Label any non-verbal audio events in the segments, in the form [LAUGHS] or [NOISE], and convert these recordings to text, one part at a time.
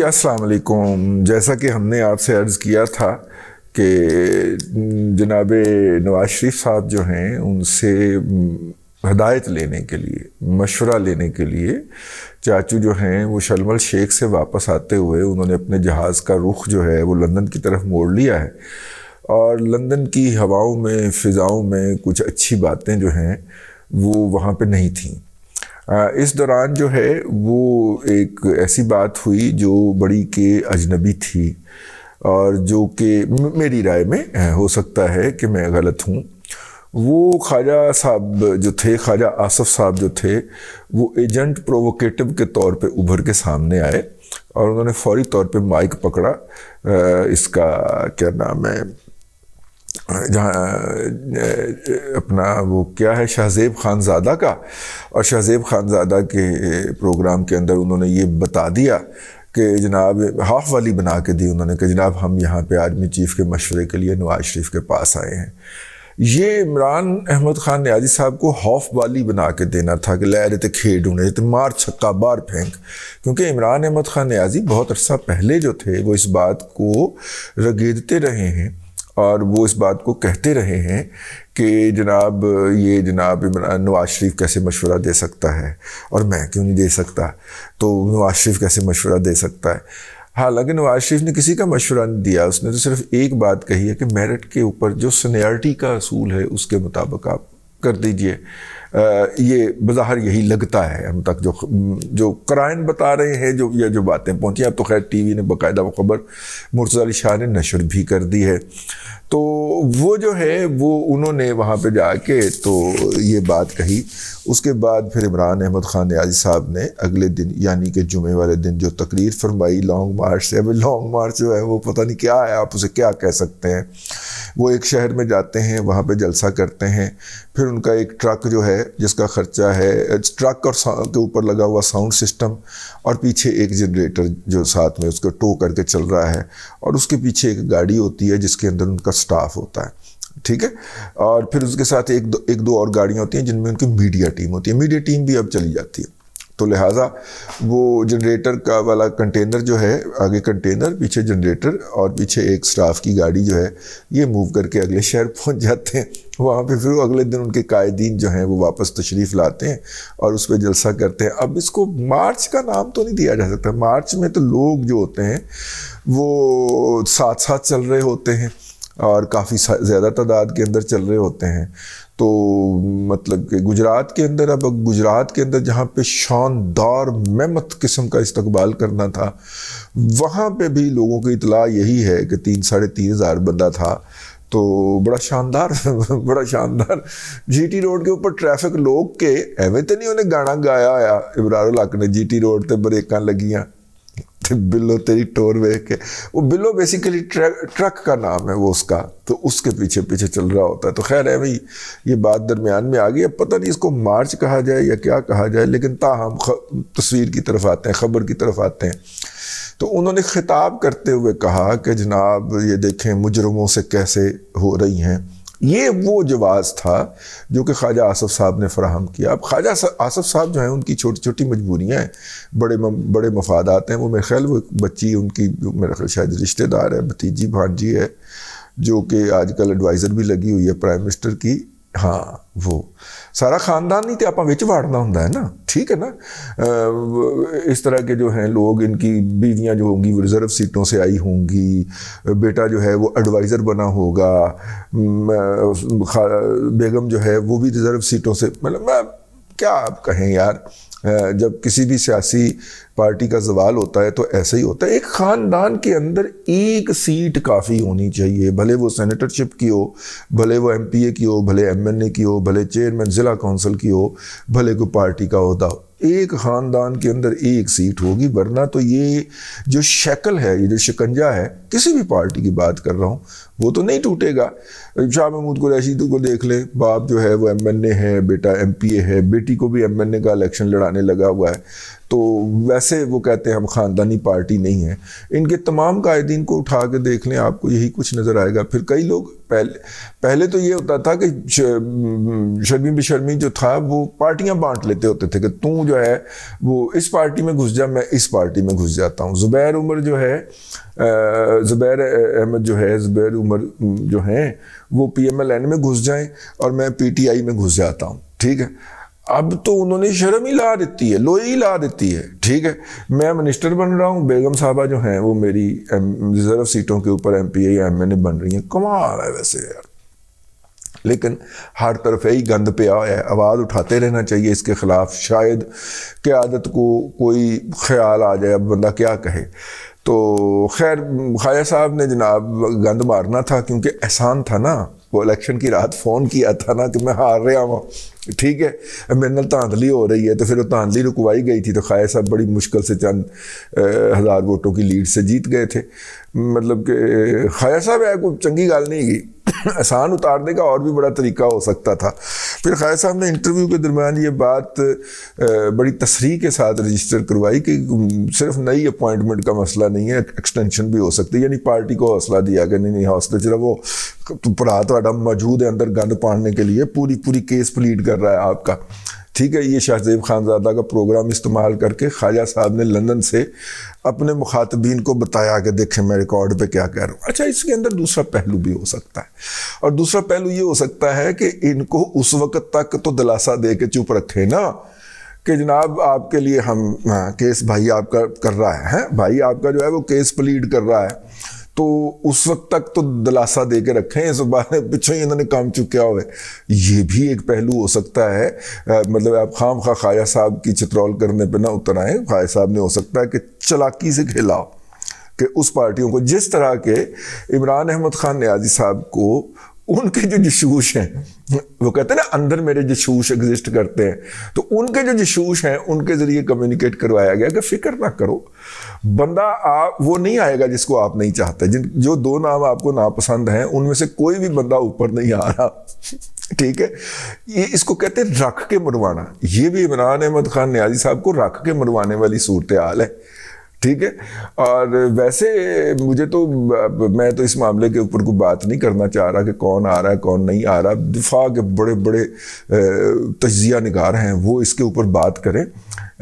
जी अस्सलाम वालेकुम जैसा कि हमने आपसे अर्ज़ किया था कि जनाब नवाज शरीफ साहब जो हैं उनसे हदायत लेने के लिए मशवरा लेने के लिए चाचू जो हैं वो शलमल शेख से वापस आते हुए उन्होंने अपने जहाज़ का रुख जो है वो लंदन की तरफ मोड़ लिया है और लंदन की हवाओं में फ़िज़ाओं में कुछ अच्छी बातें जो हैं वो वहाँ पे नहीं थीं इस दौरान जो है वो एक ऐसी बात हुई जो बड़ी के अजनबी थी और जो कि मेरी राय में हो सकता है कि मैं गलत हूँ वो ख्वाजा साहब जो थे ख्वाजा आसफ साहब जो थे वो एजेंट प्रोवोकेटिव के तौर पे उभर के सामने आए और उन्होंने फौरी तौर पे माइक पकड़ा इसका क्या नाम है जहाँ अपना वो क्या है शहजेब खानजादा का और शहजेब खानजादा के प्रोग्राम के अंदर उन्होंने ये बता दिया कि जनाब हाफ वाली बना के दी उन्होंने कि जनाब हम यहाँ पे आर्मी चीफ़ के मशवरे के लिए नवाज शरीफ के पास आए हैं ये इमरान अहमद खान न्याजी साहब को हाफ वाली बना के देना था कि लहर थे खेड उन्हें थे मार छक्का बार फेंक क्योंकि इमरान अहमद खान न्याजी बहुत अरसा पहले जो थे वो इस बात को रगेदते रहे हैं और वो इस बात को कहते रहे हैं कि जनाब ये जनाब इमरान नवाज शरीफ कैसे मशवरा दे सकता है और मैं क्यों नहीं दे सकता तो नवाज शरीफ कैसे मशवरा दे सकता है हालांकि नवाज शरीफ ने किसी का मशवरा नहीं दिया उसने तो सिर्फ एक बात कही है कि मेरिट के ऊपर जो सीनियरिटी का असूल है उसके मुताबिक आप कर दीजिए ये बाहर यही लगता है हम तक जो जो क्राइन बता रहे हैं जो या जो बातें पहुँची अब तो खैर टीवी ने बाकायदा वो खबर मुर्ज़ा अली शाह ने नशर भी कर दी है तो वो जो है वो उन्होंने वहाँ पे जाके तो ये बात कही उसके बाद फिर इमरान अहमद ख़ान न्याजी साहब ने अगले दिन यानी कि जुमे वाले दिन जो तकरीर फरमाई लॉन्ग मार्च से अब लॉन्ग मार्च जो है वो पता नहीं क्या है आप उसे क्या कह सकते हैं वो एक शहर में जाते हैं वहाँ पर जलसा करते हैं फिर उनका एक ट्रक जो है जिसका खर्चा है ट्रक और के ऊपर लगा हुआ साउंड सिस्टम और पीछे एक जनरेटर जो साथ में उसको टो करके चल रहा है और उसके पीछे एक गाड़ी होती है जिसके अंदर उनका स्टाफ होता है ठीक है और फिर उसके साथ एक दो एक दो और गाड़ियाँ होती हैं जिनमें उनकी मीडिया टीम होती है मीडिया टीम भी अब चली जाती है तो लिहाजा वो जनरेटर का वाला कंटेनर जो है आगे कंटेनर पीछे जनरेटर और पीछे एक स्टाफ की गाड़ी जो है ये मूव करके अगले शहर [LAUGHS] पहुंच जाते हैं वहाँ पे फिर वो अगले दिन उनके कायदीन जो हैं वो वापस तशरीफ़ लाते हैं और उस पर जलसा करते हैं अब इसको मार्च का नाम तो नहीं दिया जा सकता मार्च में तो लोग जो होते हैं वो साथ साथ चल रहे होते हैं और काफ़ी ज़्यादा तादाद के अंदर चल रहे होते हैं तो मतलब कि गुजरात के अंदर अब गुजरात के अंदर जहाँ पे शानदार मेमत किस्म का इस्तकबाल करना था वहाँ पे भी लोगों की इतला यही है कि तीन साढ़े तीन हज़ार बंदा था तो बड़ा शानदार [LAUGHS] बड़ा शानदार जीटी रोड के ऊपर ट्रैफिक लोग के एवं तो नहीं उन्हें गाना गाया आया इबरार हक ने टी रोड पर ब्रेक लगियाँ [LAUGHS] बिल्लो तेरी टोर वे के वो बिल्लो बेसिकली ट्रक का नाम है वो उसका तो उसके पीछे पीछे चल रहा होता है तो खैर है भाई ये बात दरमियान में आ गई है पता नहीं इसको मार्च कहा जाए या क्या कहा जाए लेकिन ताहम तस्वीर की तरफ आते हैं ख़बर की तरफ आते हैं तो उन्होंने ख़िताब करते हुए कहा कि जनाब ये देखें मुजरमों से कैसे हो रही हैं ये वो जवाज़ था जो कि ख्वाजा आसफ़ साहब ने फराहम किया अब ख्वाजा आसफ़ साहब जो हैं उनकी छोटी छोटी मजबूरियाँ हैं बड़े बड़े मफादात हैं वो मेरे ख्याल वो बच्ची उनकी जो मेरा ख्याल शायद रिश्तेदार है भतीजी भांजी है जो कि आजकल एडवाइज़र भी लगी हुई है प्राइम मिनिस्टर की हाँ वो सारा खानदान ही तो आप वाड़ना होंगे है ना ठीक है ना इस तरह के जो हैं लोग इनकी बीवियाँ जो होंगी वो रिज़र्व सीटों से आई होंगी बेटा जो है वो एडवाइज़र बना होगा बेगम जो है वो भी रिज़र्व सीटों से मतलब क्या आप कहें यार जब किसी भी सियासी पार्टी का जवाल होता है तो ऐसा ही होता है एक ख़ानदान के अंदर एक सीट काफ़ी होनी चाहिए भले वो सेनेटरशिप की हो भले वो एमपीए की हो भले एमएनए की हो भले चेयरमैन ज़िला काउंसिल की हो भले कोई पार्टी का होता हो एक ख़ानदान के अंदर एक सीट होगी वरना तो ये जो शक्ल है ये जो शिकंजा है किसी भी पार्टी की बात कर रहा हूँ वो तो नहीं टूटेगा शाह महमूद कुरैशी को देख ले बाप जो है वो एम एन ए है बेटा एम पी ए है बेटी को भी एम एन ए का इलेक्शन लड़ाने लगा हुआ है तो वैसे वो कहते हैं हम ख़ानदानी पार्टी नहीं है इनके तमाम कायदीन को उठा के देख लें आपको यही कुछ नज़र आएगा फिर कई लोग पहले पहले तो ये होता था कि शर्मी बेशर्मी जो था वो पार्टियां बांट लेते होते थे कि तू जो है वो इस पार्टी में घुस जा मैं इस पार्टी में घुस जाता हूँ ज़ुबैर उमर जो है ज़ुबैर अहमद जो है ज़ुबैर उमर जो हैं वो पीएमएलएन में घुस जाएं और मैं पीटीआई में घुस जाता हूँ ठीक है अब तो उन्होंने शर्म ही ला देती है लोई ला देती है ठीक है मैं मिनिस्टर बन रहा हूँ बेगम साहबा जो हैं वो मेरी रिजर्व सीटों के ऊपर एम पी या एम एन ए बन रही हैं कमाल है वैसे यार लेकिन हर तरफ यही गंद पे आया है आवाज़ उठाते रहना चाहिए इसके ख़िलाफ़ शायद क्यादत को कोई ख्याल आ जाए अब बंदा क्या कहे तो खैर खाजा साहब ने जनाब गंद मारना था क्योंकि एहसान था ना वो इलेक्शन की रात फ़ोन किया था ना कि मैं हार रहा हूँ ठीक है मेरे ना धांधली हो रही है तो फिर वो धांधली रुकवाई गई थी तो खाया साहब बड़ी मुश्किल से चंद हज़ार वोटों की लीड से जीत गए थे मतलब कि खाया साहब है कोई चंगी गल नहीं की आसान उतारने का और भी बड़ा तरीका हो सकता था फिर खैर साहब ने इंटरव्यू के दरमियान ये बात बड़ी तसरी के साथ रजिस्टर करवाई कि सिर्फ नई अपॉइंटमेंट का मसला नहीं है एक्सटेंशन भी हो सकती है यानी पार्टी को हौसला दिया कि नहीं नहीं हौसले चला वो भरा तो मौजूद है अंदर गंद पाड़ने के लिए पूरी पूरी केस प्लीड कर रहा है आपका ठीक है ये शाहजेब खानजादा का प्रोग्राम इस्तेमाल करके ख्वाजा साहब ने लंदन से अपने मुखातबीन को बताया कि देखें मैं रिकॉर्ड पे क्या कह रहा हूँ अच्छा इसके अंदर दूसरा पहलू भी हो सकता है और दूसरा पहलू ये हो सकता है कि इनको उस वक़्त तक तो दिलासा दे के चुप रखे ना कि जनाब आपके लिए हम हाँ, केस भाई आपका कर रहा है, है भाई आपका जो है वो केस प्लीड कर रहा है तो उस वक्त तक तो दिलासा दे के रखें इस बारे में ही इन्होंने काम चुका हुआ है ये भी एक पहलू हो सकता है आ, मतलब आप खाम खा खाया साहब की चित्रौल करने पर ना उतर आए खाया साहब ने हो सकता है कि चलाकी से खिलाओ कि उस पार्टियों को जिस तरह के इमरान अहमद खान न्याजी साहब को उनके जो जशूस हैं वो कहते हैं ना अंदर मेरे जशूस एग्जिस्ट करते हैं तो उनके जो जशूस हैं उनके ज़रिए कम्युनिकेट करवाया गया कि फिक्र ना करो बंदा आप वो नहीं आएगा जिसको आप नहीं चाहते जिन जो दो नाम आपको नापसंद हैं उनमें से कोई भी बंदा ऊपर नहीं आ रहा ठीक है ये इसको कहते हैं रख के मरवाना ये भी इमरान अहमद खान न्याजी साहब को रख के मरवाने वाली सूरत हाल है ठीक है और वैसे मुझे तो मैं तो इस मामले के ऊपर कोई बात नहीं करना चाह रहा कि कौन आ रहा है कौन नहीं आ रहा दिफा के बड़े बड़े तजिया निगार हैं वो इसके ऊपर बात करें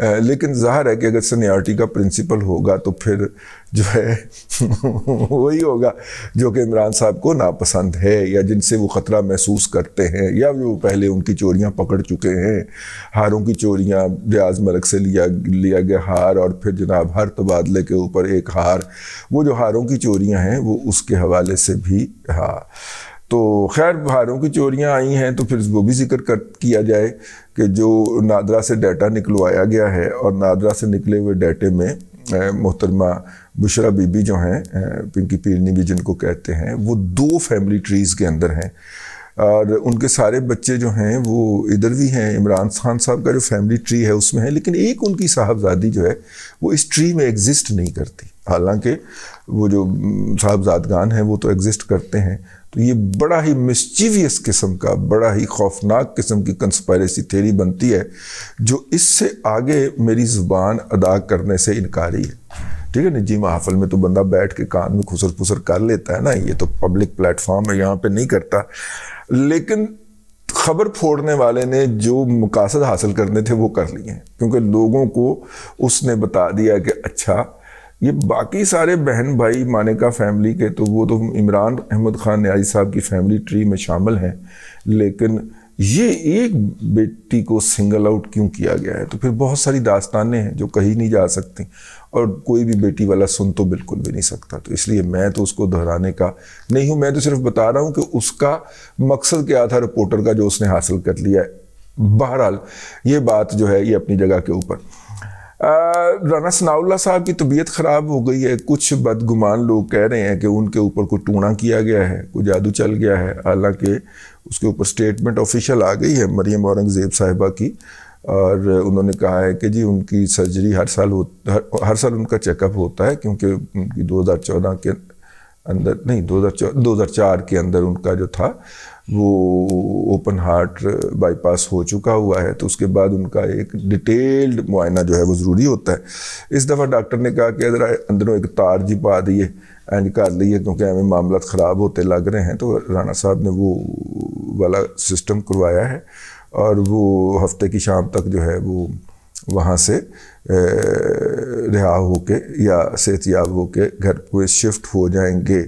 लेकिन जाहिर है कि अगर सीनियरिटी का प्रिंसिपल होगा तो फिर जो है [LAUGHS] वही होगा जो कि इमरान साहब को नापसंद है या जिनसे वो ख़तरा महसूस करते हैं या जो पहले उनकी चोरियां पकड़ चुके हैं हारों की चोरियां रियाज मलक से लिया लिया गया हार और फिर जनाब हर तबादले के ऊपर एक हार वो जो हारों की चोरियाँ हैं वो उसके हवाले से भी हाँ तो खैर बाहरों की चोरियां आई हैं तो फिर वो भी जिक्र कर किया जाए कि जो नादरा से डाटा निकलवाया गया है और नादरा से निकले हुए डाटे में मोहतरमा बुशरा बीबी जो हैं पिंकी पीरनी भी जिनको कहते हैं वो दो फैमिली ट्रीज़ के अंदर हैं और उनके सारे बच्चे जो हैं वो इधर भी हैं इमरान खान साहब का जो फैमिली ट्री है उसमें है लेकिन एक उनकी साहबजादी जो है वो इस ट्री में एग्जिस्ट नहीं करती हालांकि वो जो साहबजादगान हैं वो तो एग्जिस्ट करते हैं तो ये बड़ा ही मिस्चीवियस किस्म का बड़ा ही खौफनाक किस्म की कंस्पायरेसी थेरी बनती है जो इससे आगे मेरी ज़ुबान अदा करने से इनकारी है ठीक है निजी महाफल में तो बंदा बैठ के कान में खुसर फुसर कर लेता है ना ये तो पब्लिक प्लेटफॉर्म है यहाँ पे नहीं करता लेकिन खबर फोड़ने वाले ने जो मकासद हासिल करने थे वो कर लिए हैं क्योंकि लोगों को उसने बता दिया कि अच्छा ये बाकी सारे बहन भाई मानिका फैमिली के तो वो तो इमरान अहमद ख़ान न्याजी साहब की फैमिली ट्री में शामिल हैं लेकिन ये एक बेटी को सिंगल आउट क्यों किया गया है तो फिर बहुत सारी दास्तानें हैं जो कही नहीं जा सकती और कोई भी बेटी वाला सुन तो बिल्कुल भी नहीं सकता तो इसलिए मैं तो उसको दोहराने का नहीं हूँ मैं तो सिर्फ बता रहा हूँ कि उसका मकसद क्या था रिपोर्टर का जो उसने हासिल कर लिया है बहरहाल ये बात जो है ये अपनी जगह के ऊपर राना सनाउल्ला साहब की तबीयत ख़राब हो गई है कुछ बदगुमान लोग कह रहे हैं कि उनके ऊपर कोई टूणा किया गया है कोई जादू चल गया है हालांकि उसके ऊपर स्टेटमेंट ऑफिशियल आ गई है मरियम औरंगज़ेब साहिबा की और उन्होंने कहा है कि जी उनकी सर्जरी हर साल हो हर, हर साल उनका चेकअप होता है क्योंकि उनकी 2014 के अंदर नहीं 2004 2004 के अंदर उनका जो था वो ओपन हार्ट बाईपास हो चुका हुआ है तो उसके बाद उनका एक डिटेल्ड मुआयना जो है वो ज़रूरी होता है इस दफ़ा डॉक्टर ने कहा कि अगर अंदरों एक तार जी पा दिए एंड कर लिए क्योंकि हमें मामला ख़राब होते लग रहे हैं तो राणा साहब ने वो वाला सिस्टम करवाया है और वो हफ्ते की शाम तक जो है वो वहाँ से रिहा होके या सेहतियाब होके घर को शिफ्ट हो जाएंगे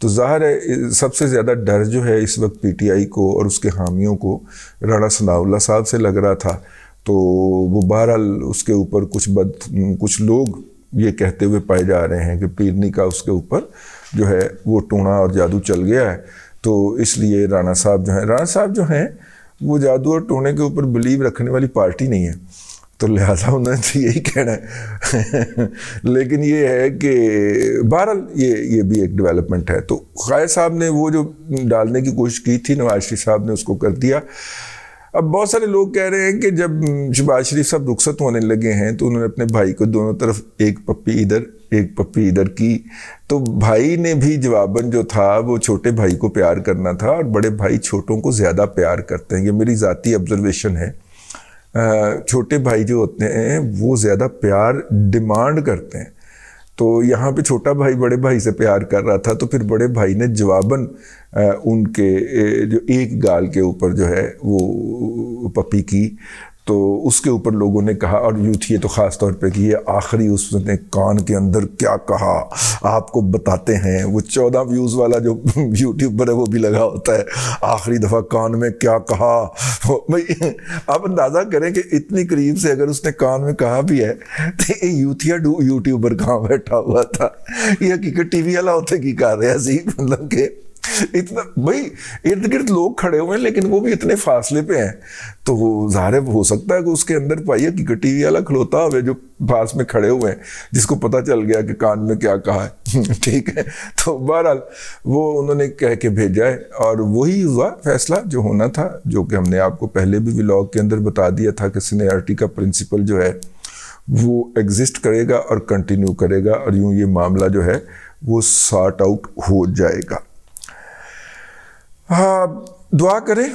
तो ज़ाहिर है सबसे ज़्यादा डर जो है इस वक्त पीटीआई को और उसके हामियों को राणा सनाउल्ला साहब से लग रहा था तो वो बहरहाल उसके ऊपर कुछ बद कुछ लोग ये कहते हुए पाए जा रहे हैं कि पीरनी का उसके ऊपर जो है वो टूणा और जादू चल गया है तो इसलिए राणा साहब जो हैं राणा साहब जो हैं वो जादू और टूणे के ऊपर बिलीव रखने वाली पार्टी नहीं है तो लिहाजा उन्होंने तो यही कहना है लेकिन ये है कि बहरहाल ये ये भी एक डेवलपमेंट है तो खायर साहब ने वो जो डालने की कोशिश की थी नवाज शरीफ साहब ने उसको कर दिया अब बहुत सारे लोग कह रहे हैं कि जब शहबाज शरीफ साहब रुखसत होने लगे हैं तो उन्होंने अपने भाई को दोनों तरफ एक पप्पी इधर एक पप्पी इधर की तो भाई ने भी जवाबन जो था वो छोटे भाई को प्यार करना था और बड़े भाई छोटों को ज़्यादा प्यार करते हैं ये मेरी ज़ाती ऑब्जर्वेशन है छोटे भाई जो होते हैं वो ज़्यादा प्यार डिमांड करते हैं तो यहाँ पे छोटा भाई बड़े भाई से प्यार कर रहा था तो फिर बड़े भाई ने जवाबन उनके जो एक गाल के ऊपर जो है वो पपी की तो उसके ऊपर लोगों ने कहा और यूथ ये तो ख़ास तौर पे कि ये आखिरी उसने कान के अंदर क्या कहा आपको बताते हैं वो चौदह व्यूज़ वाला जो यूट्यूब [LAUGHS] पर है वो भी लगा होता है आखिरी दफ़ा कान में क्या कहा भाई आप अंदाज़ा करें कि इतनी करीब से अगर उसने कान में कहा भी है तो ये यूथिया यूट्यूबर कहाँ बैठा हुआ था ये हकीकत टी वी वाला होते की कर रहे मतलब के इतना भाई इर्द गिर्द लोग खड़े हुए हैं लेकिन वो भी इतने फासले पे हैं तो ज़ाहिर हो सकता है कि उसके अंदर पाइए कि गटी वाला खलोता हुआ जो पास में खड़े हुए हैं जिसको पता चल गया कि कान में क्या कहा है [LAUGHS] ठीक है तो बहरहाल वो उन्होंने कह के भेजा है और वही हुआ फैसला जो होना था जो कि हमने आपको पहले भी व्लॉग के अंदर बता दिया था कि सीनियरिटी का प्रिंसिपल जो है वो एग्जिस्ट करेगा और कंटिन्यू करेगा और यूँ ये मामला जो है वो सॉर्ट आउट हो जाएगा हाँ दुआ करें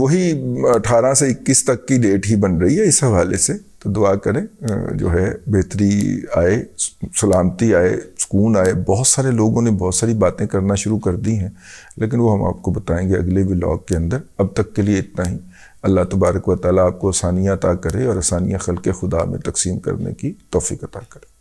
वही 18 से 21 तक की डेट ही बन रही है इस हवाले से तो दुआ करें जो है बेहतरी आए सलामती आए सुकून आए बहुत सारे लोगों ने बहुत सारी बातें करना शुरू कर दी हैं लेकिन वो हम आपको बताएंगे अगले व्लॉग के अंदर अब तक के लिए इतना ही अल्लाह तबारक व ताली आपको आसानियाँ अता करे और आसानियाँ खल के खुदा में तकसीम करने की तोफ़ी अता करे